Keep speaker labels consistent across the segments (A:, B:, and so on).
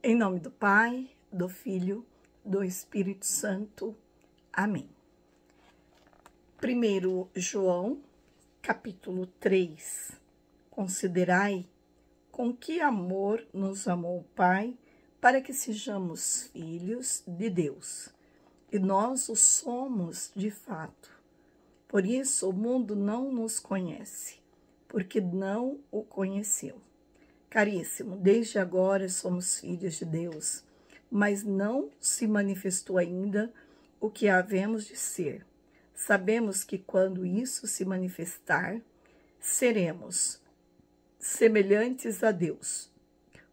A: Em nome do Pai, do Filho, do Espírito Santo. Amém. Primeiro João, capítulo 3. Considerai com que amor nos amou o Pai, para que sejamos filhos de Deus. E nós o somos de fato. Por isso o mundo não nos conhece, porque não o conheceu. Caríssimo, desde agora somos filhos de Deus, mas não se manifestou ainda o que havemos de ser. Sabemos que quando isso se manifestar, seremos semelhantes a Deus,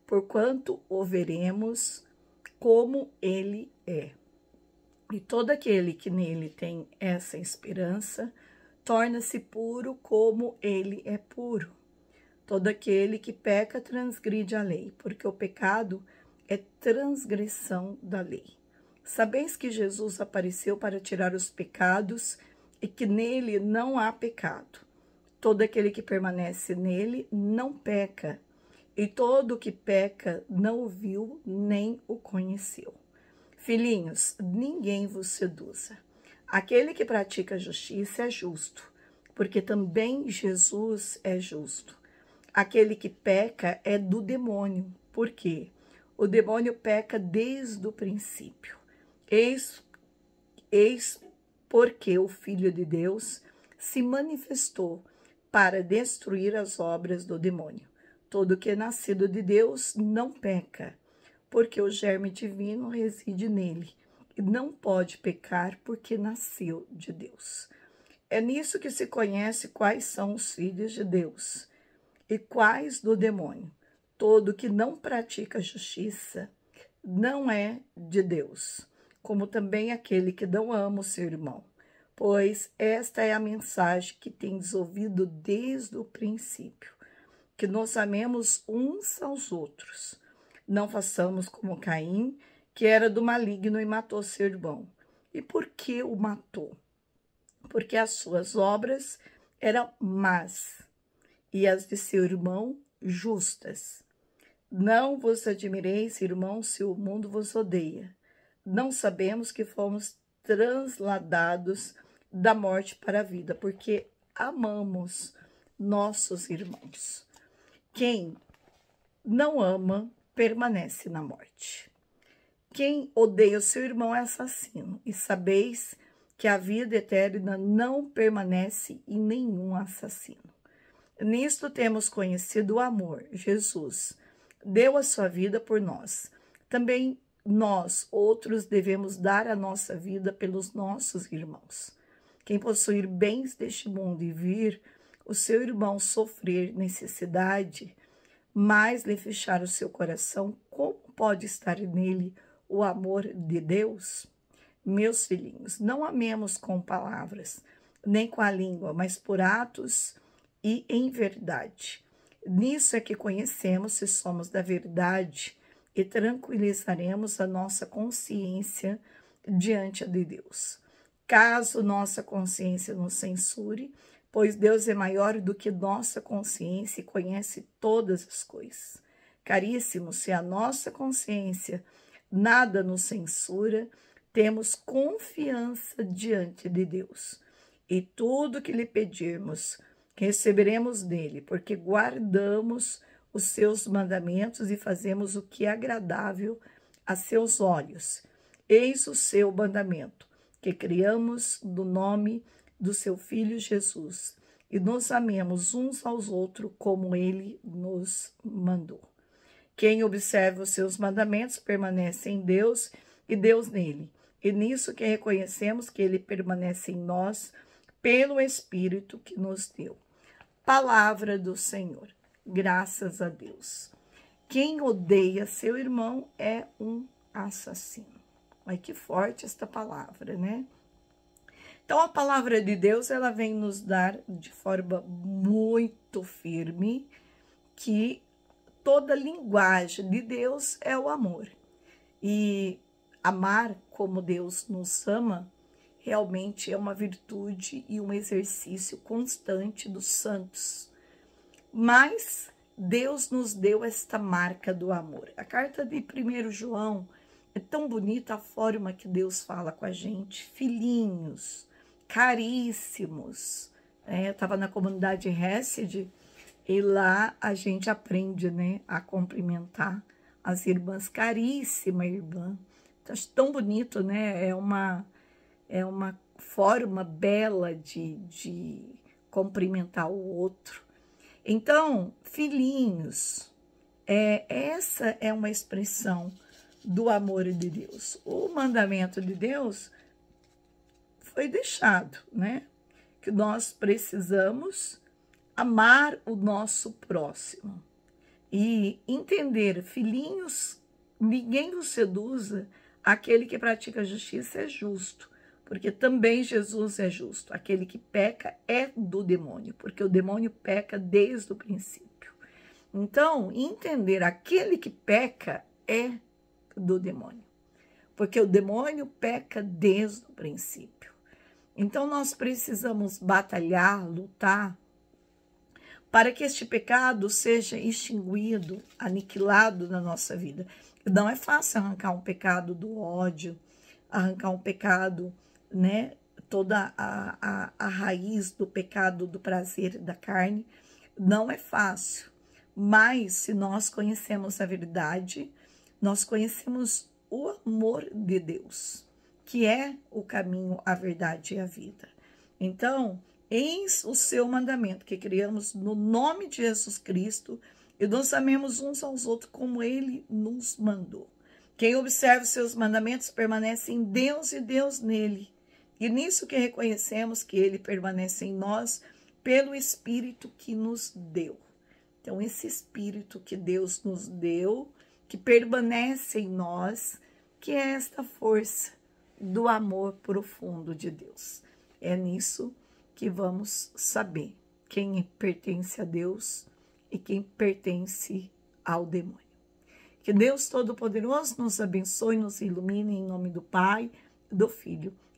A: porquanto o veremos como ele é. E todo aquele que nele tem essa esperança torna-se puro como ele é puro Todo aquele que peca transgride a lei, porque o pecado é transgressão da lei. Sabeis que Jesus apareceu para tirar os pecados e que nele não há pecado. Todo aquele que permanece nele não peca, e todo que peca não o viu nem o conheceu. Filhinhos, ninguém vos seduza. Aquele que pratica a justiça é justo, porque também Jesus é justo aquele que peca é do demônio. Por quê? O demônio peca desde o princípio. Eis, eis porque o Filho de Deus se manifestou para destruir as obras do demônio. Todo que é nascido de Deus não peca, porque o germe divino reside nele e não pode pecar porque nasceu de Deus. É nisso que se conhece quais são os filhos de Deus e quais do demônio. Todo que não pratica justiça não é de Deus, como também aquele que não ama o seu irmão. Pois esta é a mensagem que tem ouvido desde o princípio, que nós amemos uns aos outros. Não façamos como Caim, que era do maligno e matou seu irmão. E por que o matou? Porque as suas obras eram más e as de seu irmão justas. Não vos admireis, irmão, se o mundo vos odeia. Não sabemos que fomos transladados da morte para a vida, porque amamos nossos irmãos. Quem não ama permanece na morte. Quem odeia o seu irmão é assassino, e sabeis que a vida eterna não permanece em nenhum assassino. Nisto temos conhecido o amor. Jesus deu a sua vida por nós. Também nós, outros, devemos dar a nossa vida pelos nossos irmãos. Quem possuir bens deste mundo e vir o seu irmão sofrer necessidade, mas lhe fechar o seu coração, como pode estar nele o amor de Deus? Meus filhinhos, não amemos com palavras, nem com a língua, mas por atos e em verdade. Nisso é que conhecemos se somos da verdade e tranquilizaremos a nossa consciência diante de Deus. Caso nossa consciência nos censure, pois Deus é maior do que nossa consciência e conhece todas as coisas. Caríssimo, se a nossa consciência nada nos censura, temos confiança diante de Deus. E tudo que lhe pedirmos, que receberemos dele, porque guardamos os seus mandamentos e fazemos o que é agradável a seus olhos. Eis o seu mandamento, que criamos do nome do seu Filho Jesus e nos amemos uns aos outros como ele nos mandou. Quem observa os seus mandamentos permanece em Deus e Deus nele. E nisso que reconhecemos que ele permanece em nós pelo Espírito que nos deu. Palavra do Senhor. Graças a Deus. Quem odeia seu irmão é um assassino. Ai, que forte esta palavra, né? Então a palavra de Deus, ela vem nos dar de forma muito firme que toda linguagem de Deus é o amor. E amar como Deus nos ama realmente é uma virtude e um exercício constante dos santos. Mas Deus nos deu esta marca do amor. A carta de 1 João é tão bonita a forma que Deus fala com a gente, filhinhos, caríssimos. É, eu estava na comunidade Hesed e lá a gente aprende né, a cumprimentar as irmãs, caríssima irmã. acho tão bonito, né? É uma é uma forma bela de, de cumprimentar o outro. Então, filhinhos, é, essa é uma expressão do amor de Deus. O mandamento de Deus foi deixado, né? Que nós precisamos amar o nosso próximo e entender, filhinhos, ninguém nos seduza, aquele que pratica a justiça é justo porque também Jesus é justo. Aquele que peca é do demônio, porque o demônio peca desde o princípio. Então, entender aquele que peca é do demônio, porque o demônio peca desde o princípio. Então, nós precisamos batalhar, lutar, para que este pecado seja extinguido, aniquilado na nossa vida. Não é fácil arrancar um pecado do ódio, arrancar um pecado né, toda a, a, a raiz do pecado do prazer da carne, não é fácil. Mas se nós conhecemos a verdade, nós conhecemos o amor de Deus, que é o caminho, a verdade e a vida. Então, eis o seu mandamento, que criamos no nome de Jesus Cristo e nos amemos uns aos outros como ele nos mandou. Quem observa os seus mandamentos permanece em Deus e Deus nele. E nisso que reconhecemos que ele permanece em nós pelo Espírito que nos deu. Então, esse Espírito que Deus nos deu, que permanece em nós, que é esta força do amor profundo de Deus. É nisso que vamos saber quem pertence a Deus e quem pertence ao demônio. Que Deus Todo-Poderoso nos abençoe, nos ilumine em nome do Pai, do Filho